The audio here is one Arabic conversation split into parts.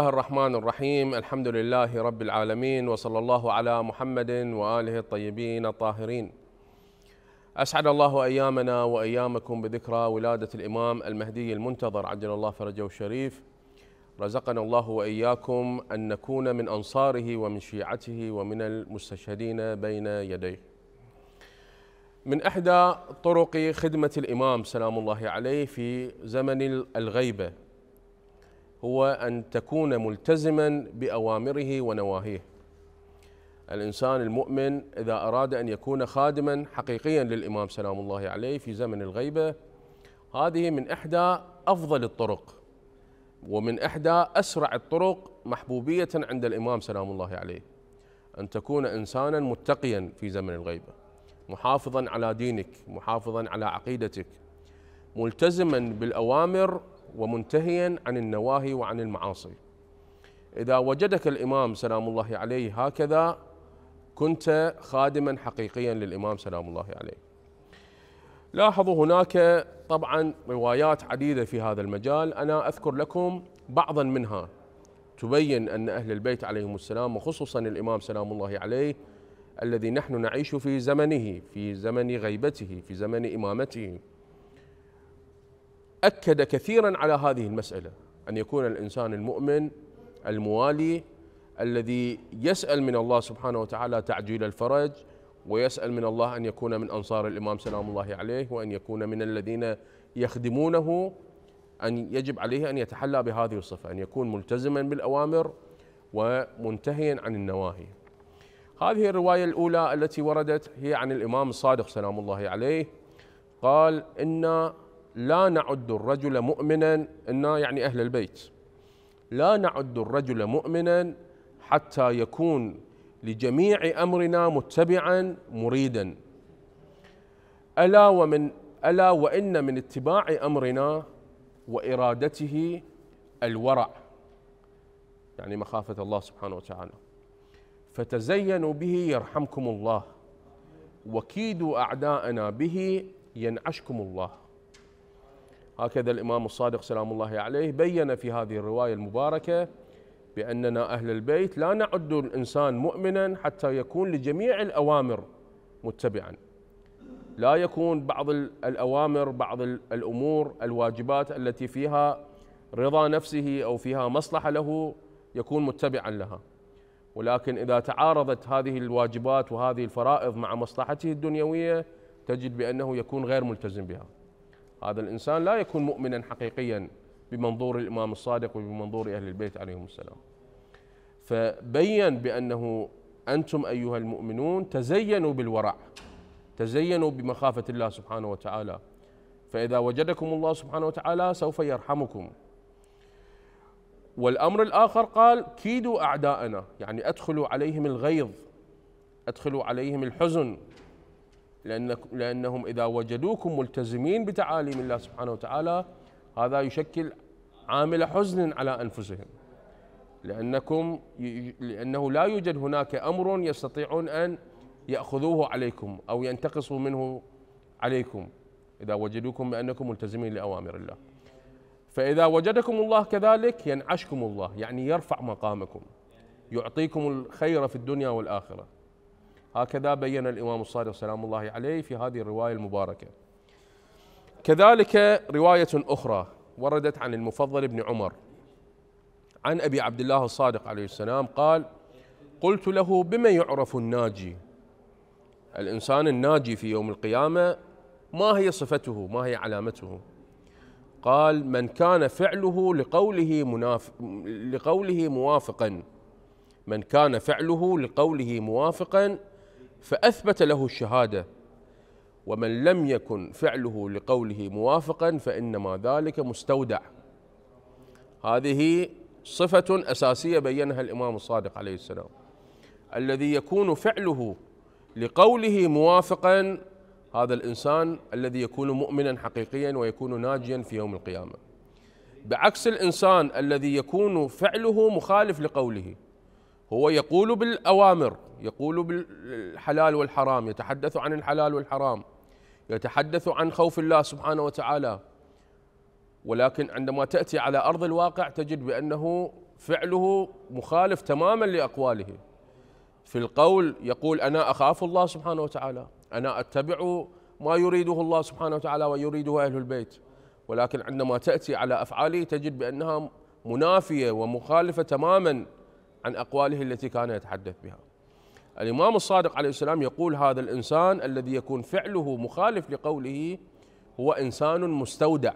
الله الرحمن الرحيم الحمد لله رب العالمين وصلى الله على محمد واله الطيبين الطاهرين اسعد الله ايامنا وايامكم بذكرى ولاده الامام المهدي المنتظر عجل الله فرجه الشريف رزقنا الله واياكم ان نكون من انصاره ومن شيعته ومن المستشهدين بين يديه من احدى طرق خدمه الامام سلام الله عليه في زمن الغيبه هو أن تكون ملتزما بأوامره ونواهيه الإنسان المؤمن إذا أراد أن يكون خادما حقيقيا للإمام سلام الله عليه في زمن الغيبة هذه من إحدى أفضل الطرق ومن إحدى أسرع الطرق محبوبية عند الإمام سلام الله عليه أن تكون إنسانا متقيا في زمن الغيبة محافظا على دينك محافظا على عقيدتك ملتزما بالأوامر ومنتهيا عن النواهي وعن المعاصي إذا وجدك الإمام سلام الله عليه هكذا كنت خادما حقيقيا للإمام سلام الله عليه لاحظوا هناك طبعا روايات عديدة في هذا المجال أنا أذكر لكم بعضا منها تبين أن أهل البيت عليهم السلام وخصوصا الإمام سلام الله عليه الذي نحن نعيش في زمنه في زمن غيبته في زمن إمامته أكد كثيرا على هذه المسألة أن يكون الإنسان المؤمن الموالي الذي يسأل من الله سبحانه وتعالى تعجيل الفرج ويسأل من الله أن يكون من أنصار الإمام سلام الله عليه وأن يكون من الذين يخدمونه أن يجب عليه أن يتحلى بهذه الصفة أن يكون ملتزما بالأوامر ومنتهيا عن النواهي هذه الرواية الأولى التي وردت هي عن الإمام الصادق سلام الله عليه قال إن لا نعد الرجل مؤمنا إنا يعني أهل البيت لا نعد الرجل مؤمنا حتى يكون لجميع أمرنا متبعا مريدا ألا ومن ألا وإن من اتباع أمرنا وإرادته الورع يعني مخافة الله سبحانه وتعالى فتزينوا به يرحمكم الله وكيدوا أعداءنا به ينعشكم الله هكذا الإمام الصادق سلام الله عليه بين في هذه الرواية المباركة بأننا أهل البيت لا نعد الإنسان مؤمنا حتى يكون لجميع الأوامر متبعا لا يكون بعض الأوامر بعض الأمور الواجبات التي فيها رضا نفسه أو فيها مصلحة له يكون متبعا لها ولكن إذا تعارضت هذه الواجبات وهذه الفرائض مع مصلحته الدنيوية تجد بأنه يكون غير ملتزم بها هذا الإنسان لا يكون مؤمنا حقيقيا بمنظور الإمام الصادق وبمنظور أهل البيت عليهم السلام فبين بأنه أنتم أيها المؤمنون تزينوا بالورع تزينوا بمخافة الله سبحانه وتعالى فإذا وجدكم الله سبحانه وتعالى سوف يرحمكم والأمر الآخر قال كيدوا أعداءنا يعني أدخلوا عليهم الغيظ أدخلوا عليهم الحزن لأنك لأنهم إذا وجدوكم ملتزمين بتعاليم الله سبحانه وتعالى هذا يشكل عامل حزن على أنفسهم لأنكم لأنه لا يوجد هناك أمر يستطيعون أن يأخذوه عليكم أو ينتقصوا منه عليكم إذا وجدوكم بأنكم ملتزمين لأوامر الله فإذا وجدكم الله كذلك ينعشكم الله يعني يرفع مقامكم يعطيكم الخير في الدنيا والآخرة هكذا بين الإمام الصادق سلام الله عليه في هذه الرواية المباركة كذلك رواية أخرى وردت عن المفضل بن عمر عن أبي عبد الله الصادق عليه السلام قال قلت له بما يعرف الناجي الإنسان الناجي في يوم القيامة ما هي صفته ما هي علامته قال من كان فعله لقوله مناف لقوله موافقا من كان فعله لقوله موافقا فأثبت له الشهادة ومن لم يكن فعله لقوله موافقا فإنما ذلك مستودع هذه صفة أساسية بينها الإمام الصادق عليه السلام الذي يكون فعله لقوله موافقا هذا الإنسان الذي يكون مؤمنا حقيقيا ويكون ناجيا في يوم القيامة بعكس الإنسان الذي يكون فعله مخالف لقوله هو يقول بالأوامر يقول بالحلال والحرام يتحدث عن الحلال والحرام يتحدث عن خوف الله سبحانه وتعالى ولكن عندما تأتي على أرض الواقع تجد بأنه فعله مخالف تماما لأقواله في القول يقول أنا أخاف الله سبحانه وتعالى أنا أتبع ما يريده الله سبحانه وتعالى ويريده أهل البيت ولكن عندما تأتي على أفعاله تجد بأنها منافية ومخالفة تماما عن أقواله التي كان يتحدث بها الإمام الصادق عليه السلام يقول هذا الإنسان الذي يكون فعله مخالف لقوله هو إنسان مستودع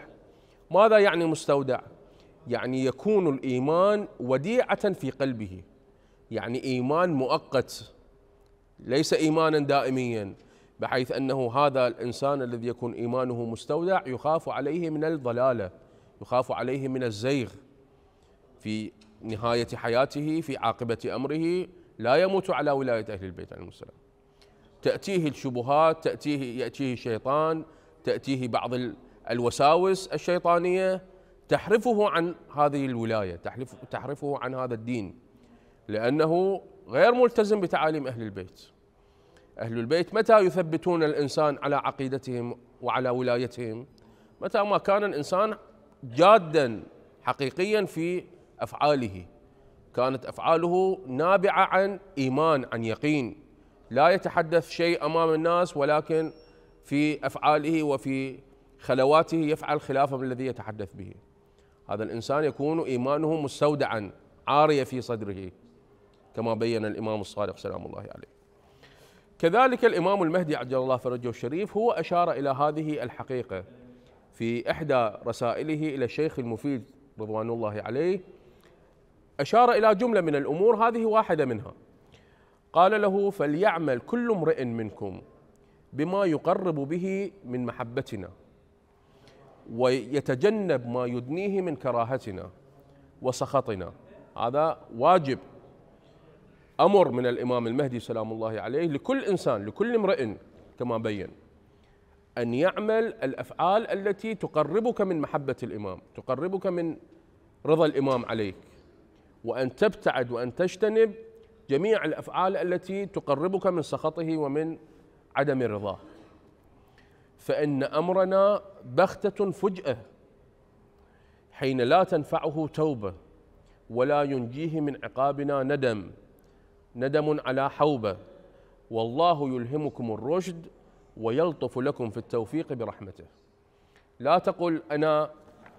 ماذا يعني مستودع؟ يعني يكون الإيمان وديعة في قلبه يعني إيمان مؤقت ليس إيمانا دائميا بحيث أنه هذا الإنسان الذي يكون إيمانه مستودع يخاف عليه من الضلالة يخاف عليه من الزيغ في نهاية حياته في عاقبة أمره لا يموت على ولاية أهل البيت عليهم السلام تأتيه الشبهات تأتيه يأتيه الشيطان تأتيه بعض الوساوس الشيطانية تحرفه عن هذه الولاية تحرف تحرفه عن هذا الدين لأنه غير ملتزم بتعاليم أهل البيت أهل البيت متى يثبتون الإنسان على عقيدتهم وعلى ولايتهم متى ما كان الإنسان جادا حقيقيا في افعاله كانت افعاله نابعه عن ايمان عن يقين لا يتحدث شيء امام الناس ولكن في افعاله وفي خلواته يفعل خلاف الذي يتحدث به هذا الانسان يكون ايمانه مستودعا عارية في صدره كما بين الامام الصادق سلام الله عليه كذلك الامام المهدي عجل الله فرجه الشريف هو اشار الى هذه الحقيقه في احدى رسائله الى الشيخ المفيد رضوان الله عليه أشار إلى جملة من الأمور هذه واحدة منها قال له فليعمل كل امرئ منكم بما يقرب به من محبتنا ويتجنب ما يدنيه من كراهتنا وسخطنا هذا واجب امر من الامام المهدي سلام الله عليه لكل انسان لكل امرئ كما بين ان يعمل الافعال التي تقربك من محبه الامام تقربك من رضا الامام عليك وأن تبتعد وأن تجتنب جميع الأفعال التي تقربك من سخطه ومن عدم رضاه فإن أمرنا بغتة فجأة حين لا تنفعه توبة ولا ينجيه من عقابنا ندم ندم على حوبة والله يلهمكم الرشد ويلطف لكم في التوفيق برحمته لا تقل أنا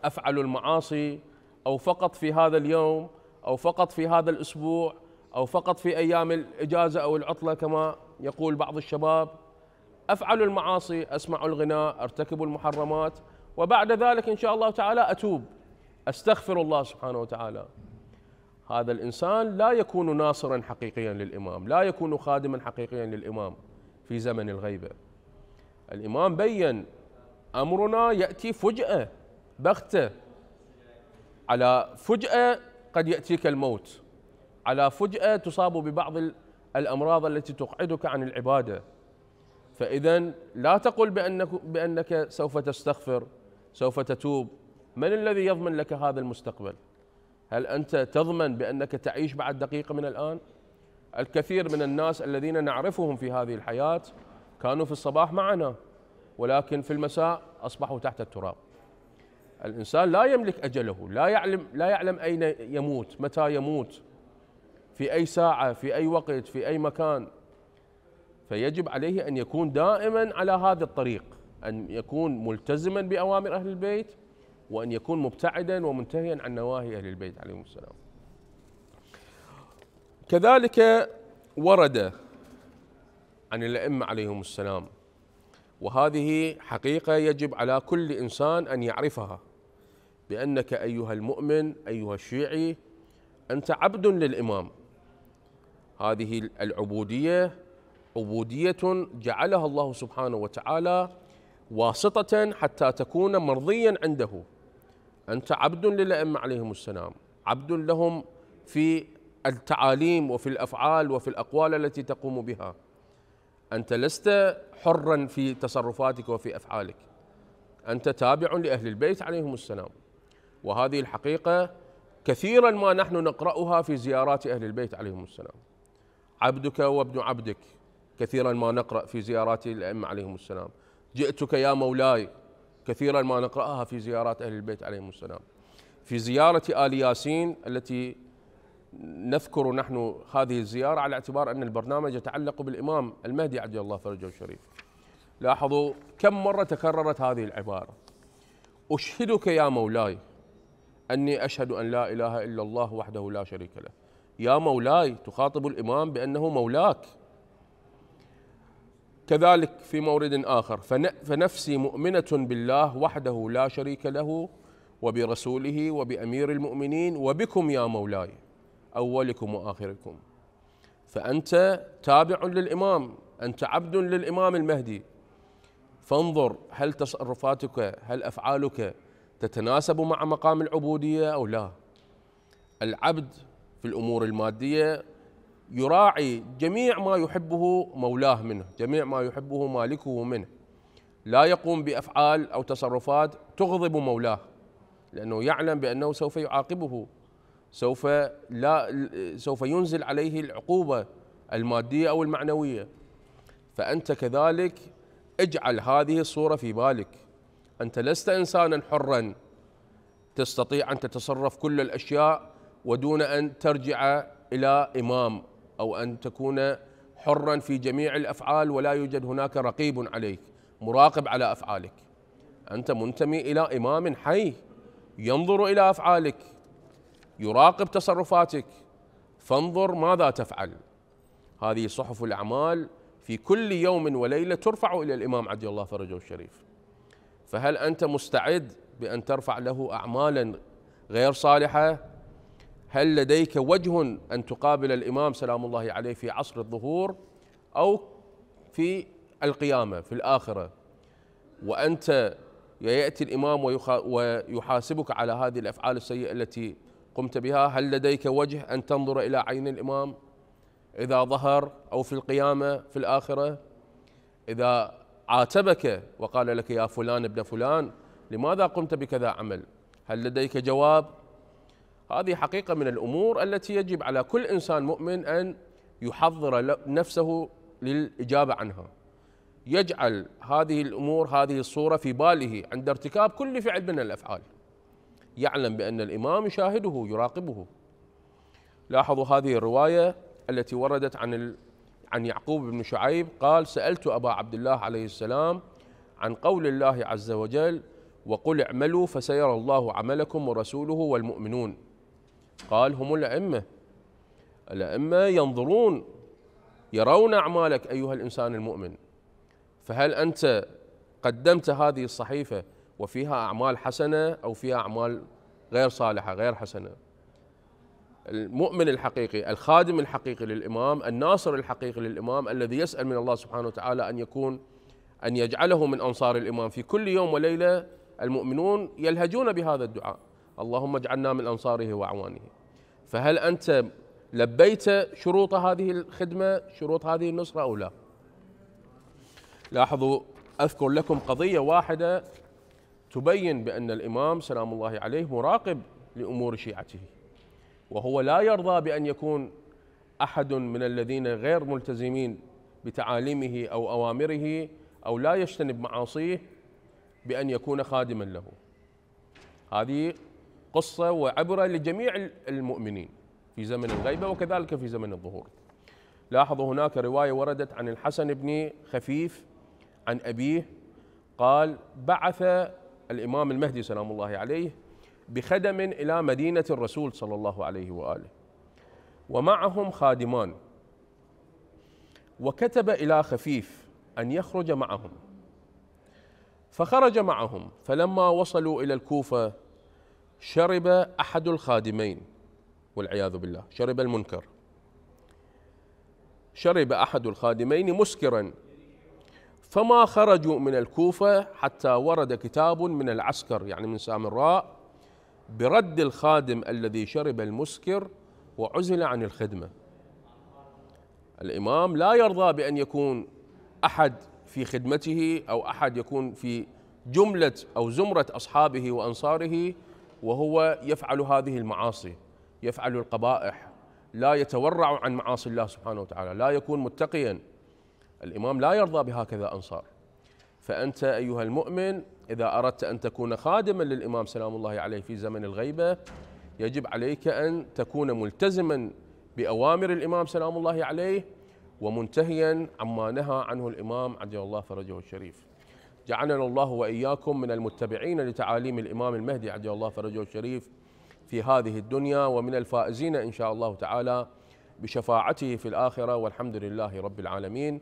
أفعل المعاصي أو فقط في هذا اليوم أو فقط في هذا الأسبوع أو فقط في أيام الإجازة أو العطلة كما يقول بعض الشباب أفعل المعاصي أسمع الغناء أرتكب المحرمات وبعد ذلك إن شاء الله تعالى أتوب أستغفر الله سبحانه وتعالى هذا الإنسان لا يكون ناصرا حقيقيا للإمام لا يكون خادما حقيقيا للإمام في زمن الغيبة الإمام بين أمرنا يأتي فجأة بغتة على فجأة قد يأتيك الموت على فجأة تصاب ببعض الأمراض التي تقعدك عن العبادة فإذا لا تقل بأنك, بأنك سوف تستغفر سوف تتوب من الذي يضمن لك هذا المستقبل هل أنت تضمن بأنك تعيش بعد دقيقة من الآن الكثير من الناس الذين نعرفهم في هذه الحياة كانوا في الصباح معنا ولكن في المساء أصبحوا تحت التراب الإنسان لا يملك أجله لا يعلم, لا يعلم أين يموت متى يموت في أي ساعة في أي وقت في أي مكان فيجب عليه أن يكون دائما على هذا الطريق أن يكون ملتزما بأوامر أهل البيت وأن يكون مبتعدا ومنتهيا عن نواهي أهل البيت عليهم السلام كذلك ورد عن الأئمة عليهم السلام وهذه حقيقة يجب على كل إنسان أن يعرفها بأنك أيها المؤمن أيها الشيعي أنت عبد للإمام هذه العبودية عبودية جعلها الله سبحانه وتعالى واسطة حتى تكون مرضيا عنده أنت عبد للأئمة عليهم السلام عبد لهم في التعاليم وفي الأفعال وفي الأقوال التي تقوم بها أنت لست حرا في تصرفاتك وفي أفعالك أنت تابع لأهل البيت عليهم السلام وهذه الحقيقة كثيرا ما نحن نقرأها في زيارات أهل البيت عليهم السلام عبدك وابن عبدك كثيرا ما نقرأ في زيارات الأئمة عليهم السلام جئتك يا مولاي كثيرا ما نقرأها في زيارات أهل البيت عليهم السلام في زيارة آل ياسين التي نذكر نحن هذه الزيارة على اعتبار أن البرنامج يتعلق بالإمام المهدي عبد الله فرجه الشريف لاحظوا كم مرة تكررت هذه العبارة أشهدك يا مولاي أني أشهد أن لا إله إلا الله وحده لا شريك له يا مولاي تخاطب الإمام بأنه مولاك كذلك في مورد آخر فنفسي مؤمنة بالله وحده لا شريك له وبرسوله وبأمير المؤمنين وبكم يا مولاي أولكم وآخركم فأنت تابع للإمام أنت عبد للإمام المهدي فانظر هل تصرفاتك هل أفعالك تتناسب مع مقام العبودية أو لا العبد في الأمور المادية يراعي جميع ما يحبه مولاه منه جميع ما يحبه مالكه منه لا يقوم بأفعال أو تصرفات تغضب مولاه لأنه يعلم بأنه سوف يعاقبه سوف لا سوف ينزل عليه العقوبة المادية أو المعنوية فأنت كذلك اجعل هذه الصورة في بالك أنت لست إنسانا حرا تستطيع أن تتصرف كل الأشياء ودون أن ترجع إلى إمام أو أن تكون حرا في جميع الأفعال ولا يوجد هناك رقيب عليك مراقب على أفعالك أنت منتمي إلى إمام حي ينظر إلى أفعالك يراقب تصرفاتك فانظر ماذا تفعل هذه صحف الأعمال في كل يوم وليلة ترفع إلى الإمام عجل الله فرجه الشريف فهل انت مستعد بان ترفع له اعمالا غير صالحه هل لديك وجه ان تقابل الامام سلام الله عليه في عصر الظهور او في القيامه في الاخره وانت ياتي الامام ويحاسبك على هذه الافعال السيئه التي قمت بها هل لديك وجه ان تنظر الى عين الامام اذا ظهر او في القيامه في الاخره اذا عاتبك وقال لك يا فلان ابن فلان لماذا قمت بكذا عمل هل لديك جواب هذه حقيقة من الأمور التي يجب على كل إنسان مؤمن أن يحضر نفسه للإجابة عنها يجعل هذه الأمور هذه الصورة في باله عند ارتكاب كل فعل من الأفعال يعلم بأن الإمام يشاهده يراقبه لاحظوا هذه الرواية التي وردت عن عن يعقوب بن شعيب قال سألت أبا عبد الله عليه السلام عن قول الله عز وجل وقل اعملوا فسيرى الله عملكم ورسوله والمؤمنون قال هم الأئمة الأئمة ينظرون يرون أعمالك أيها الإنسان المؤمن فهل أنت قدمت هذه الصحيفة وفيها أعمال حسنة أو فيها أعمال غير صالحة غير حسنة المؤمن الحقيقي الخادم الحقيقي للإمام الناصر الحقيقي للإمام الذي يسأل من الله سبحانه وتعالى أن يكون أن يجعله من أنصار الإمام في كل يوم وليلة المؤمنون يلهجون بهذا الدعاء اللهم اجعلنا من أنصاره وأعوانه فهل أنت لبيت شروط هذه الخدمة شروط هذه النصرة أو لا لاحظوا أذكر لكم قضية واحدة تبين بأن الإمام سلام الله عليه مراقب لأمور شيعته وهو لا يرضى بأن يكون أحد من الذين غير ملتزمين بتعاليمه أو أوامره أو لا يجتنب معاصيه بأن يكون خادما له هذه قصة وعبرة لجميع المؤمنين في زمن الغيبة وكذلك في زمن الظهور لاحظوا هناك رواية وردت عن الحسن بن خفيف عن أبيه قال بعث الإمام المهدي سلام الله عليه بخدم إلى مدينة الرسول صلى الله عليه وآله ومعهم خادمان وكتب إلى خفيف أن يخرج معهم فخرج معهم فلما وصلوا إلى الكوفة شرب أحد الخادمين والعياذ بالله شرب المنكر شرب أحد الخادمين مسكرا فما خرجوا من الكوفة حتى ورد كتاب من العسكر يعني من سامراء برد الخادم الذي شرب المسكر وعزل عن الخدمه الامام لا يرضى بان يكون احد في خدمته او احد يكون في جمله او زمره اصحابه وانصاره وهو يفعل هذه المعاصي يفعل القبائح لا يتورع عن معاصي الله سبحانه وتعالى لا يكون متقيا الامام لا يرضى بهكذا انصار فأنت أيها المؤمن إذا أردت أن تكون خادما للإمام سلام الله عليه في زمن الغيبة يجب عليك أن تكون ملتزما بأوامر الإمام سلام الله عليه ومنتهيا عما نهى عنه الإمام عجل الله فرجه الشريف جعلنا الله وإياكم من المتبعين لتعاليم الإمام المهدي عجل الله فرجه الشريف في هذه الدنيا ومن الفائزين إن شاء الله تعالى بشفاعته في الآخرة والحمد لله رب العالمين